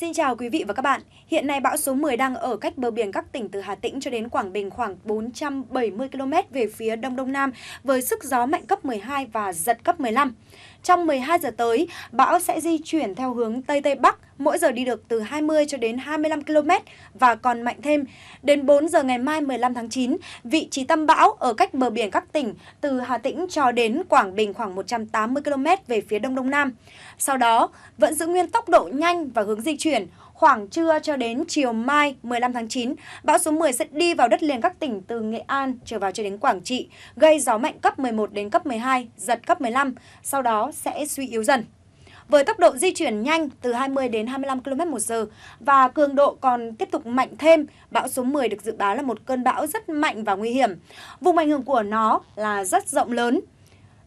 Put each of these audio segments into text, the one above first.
Xin chào quý vị và các bạn. Hiện nay bão số 10 đang ở cách bờ biển các tỉnh từ Hà Tĩnh cho đến Quảng Bình khoảng 470 km về phía đông đông nam với sức gió mạnh cấp 12 và giật cấp 15. Trong 12 giờ tới, bão sẽ di chuyển theo hướng Tây Tây Bắc, mỗi giờ đi được từ 20 cho đến 25 km và còn mạnh thêm. Đến 4 giờ ngày mai 15 tháng 9, vị trí tâm bão ở cách bờ biển các tỉnh từ Hà Tĩnh cho đến Quảng Bình khoảng 180 km về phía Đông Đông Nam. Sau đó, vẫn giữ nguyên tốc độ nhanh và hướng di chuyển, Khoảng trưa cho đến chiều mai 15 tháng 9, bão số 10 sẽ đi vào đất liền các tỉnh từ Nghệ An trở vào cho đến Quảng Trị, gây gió mạnh cấp 11 đến cấp 12, giật cấp 15, sau đó sẽ suy yếu dần với tốc độ di chuyển nhanh từ 20 đến 25 km h và cường độ còn tiếp tục mạnh thêm, bão số 10 được dự báo là một cơn bão rất mạnh và nguy hiểm. Vùng ảnh hưởng của nó là rất rộng lớn.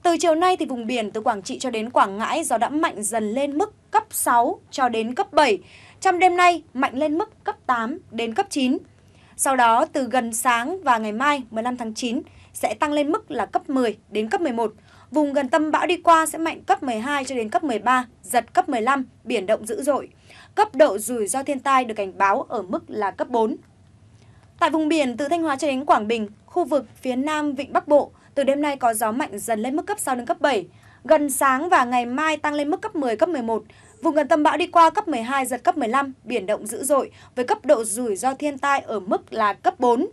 Từ chiều nay thì vùng biển từ Quảng Trị cho đến Quảng Ngãi gió đã mạnh dần lên mức cấp 6 cho đến cấp 7. Trong đêm nay mạnh lên mức cấp 8 đến cấp 9. Sau đó từ gần sáng và ngày mai 15 tháng 9 sẽ tăng lên mức là cấp 10 đến cấp 11. Vùng gần tâm bão đi qua sẽ mạnh cấp 12 cho đến cấp 13, giật cấp 15, biển động dữ dội. Cấp độ rủi ro thiên tai được cảnh báo ở mức là cấp 4. Tại vùng biển từ Thanh Hóa cho đến Quảng Bình, khu vực phía Nam Vịnh Bắc Bộ, từ đêm nay có gió mạnh dần lên mức cấp 6 đến cấp 7. Gần sáng và ngày mai tăng lên mức cấp 10, cấp 11, Vùng gần tâm bão đi qua cấp 12, giật cấp 15, biển động dữ dội với cấp độ rủi ro thiên tai ở mức là cấp 4.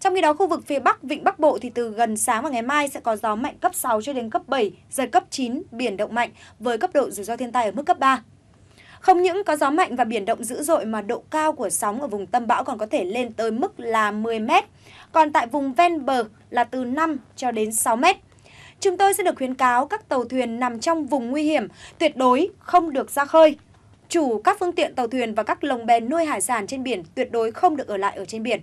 Trong khi đó, khu vực phía Bắc, Vịnh Bắc Bộ thì từ gần sáng và ngày mai sẽ có gió mạnh cấp 6 cho đến cấp 7, giật cấp 9, biển động mạnh với cấp độ rủi ro thiên tai ở mức cấp 3. Không những có gió mạnh và biển động dữ dội mà độ cao của sóng ở vùng tâm bão còn có thể lên tới mức là 10 mét. Còn tại vùng ven bờ là từ 5 cho đến 6 mét chúng tôi sẽ được khuyến cáo các tàu thuyền nằm trong vùng nguy hiểm tuyệt đối không được ra khơi. Chủ các phương tiện tàu thuyền và các lồng bè nuôi hải sản trên biển tuyệt đối không được ở lại ở trên biển.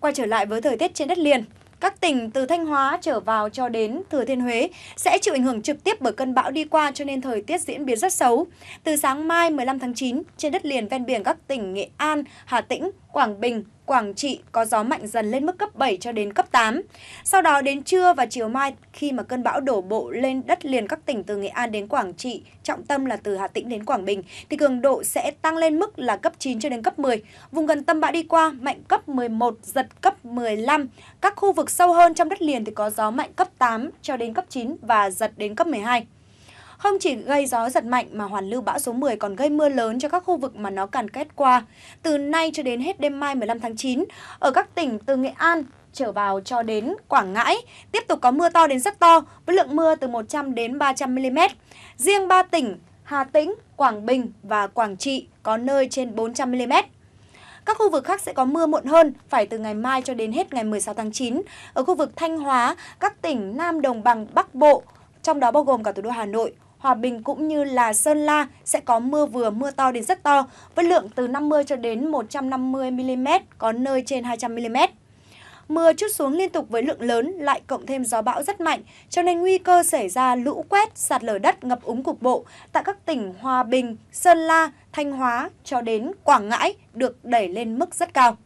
Quay trở lại với thời tiết trên đất liền, các tỉnh từ Thanh Hóa trở vào cho đến Thừa Thiên Huế sẽ chịu ảnh hưởng trực tiếp bởi cơn bão đi qua cho nên thời tiết diễn biến rất xấu. Từ sáng mai 15 tháng 9, trên đất liền ven biển các tỉnh Nghệ An, Hà Tĩnh, Quảng Bình, Quảng Trị có gió mạnh dần lên mức cấp 7 cho đến cấp 8. Sau đó đến trưa và chiều mai khi mà cơn bão đổ bộ lên đất liền các tỉnh từ Nghệ An đến Quảng Trị, trọng tâm là từ Hà Tĩnh đến Quảng Bình thì cường độ sẽ tăng lên mức là cấp 9 cho đến cấp 10. Vùng gần tâm bão đi qua mạnh cấp 11, giật cấp 15. Các khu vực sâu hơn trong đất liền thì có gió mạnh cấp 8 cho đến cấp 9 và giật đến cấp 12. Không chỉ gây gió giật mạnh mà hoàn lưu bão số 10 còn gây mưa lớn cho các khu vực mà nó càn kết qua. Từ nay cho đến hết đêm mai 15 tháng 9, ở các tỉnh từ Nghệ An, trở vào cho đến Quảng Ngãi tiếp tục có mưa to đến rất to với lượng mưa từ 100 đến 300 mm. Riêng ba tỉnh Hà Tĩnh, Quảng Bình và Quảng Trị có nơi trên 400 mm. Các khu vực khác sẽ có mưa muộn hơn, phải từ ngày mai cho đến hết ngày 16 tháng 9. Ở khu vực Thanh Hóa, các tỉnh Nam Đồng bằng Bắc Bộ, trong đó bao gồm cả thủ đô Hà Nội, Hòa Bình cũng như là Sơn La sẽ có mưa vừa mưa to đến rất to với lượng từ 50 cho đến 150 mm, có nơi trên 200 mm. Mưa chút xuống liên tục với lượng lớn lại cộng thêm gió bão rất mạnh, cho nên nguy cơ xảy ra lũ quét, sạt lở đất, ngập úng cục bộ tại các tỉnh Hòa Bình, Sơn La, Thanh Hóa cho đến Quảng Ngãi được đẩy lên mức rất cao.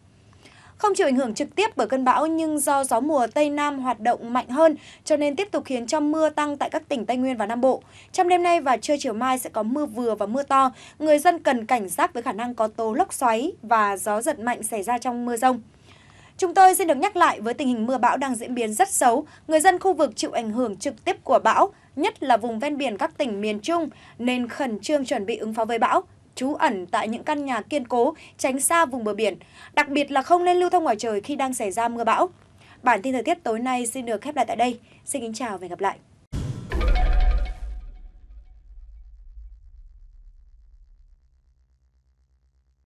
Không chịu ảnh hưởng trực tiếp bởi cơn bão nhưng do gió mùa Tây Nam hoạt động mạnh hơn cho nên tiếp tục khiến cho mưa tăng tại các tỉnh Tây Nguyên và Nam Bộ. Trong đêm nay và trưa chiều mai sẽ có mưa vừa và mưa to. Người dân cần cảnh giác với khả năng có tố lốc xoáy và gió giật mạnh xảy ra trong mưa rông. Chúng tôi xin được nhắc lại với tình hình mưa bão đang diễn biến rất xấu, người dân khu vực chịu ảnh hưởng trực tiếp của bão, nhất là vùng ven biển các tỉnh miền Trung nên khẩn trương chuẩn bị ứng phó với bão trú ẩn tại những căn nhà kiên cố, tránh xa vùng bờ biển, đặc biệt là không nên lưu thông ngoài trời khi đang xảy ra mưa bão. Bản tin thời tiết tối nay xin được khép lại tại đây. Xin kính chào và hẹn gặp lại.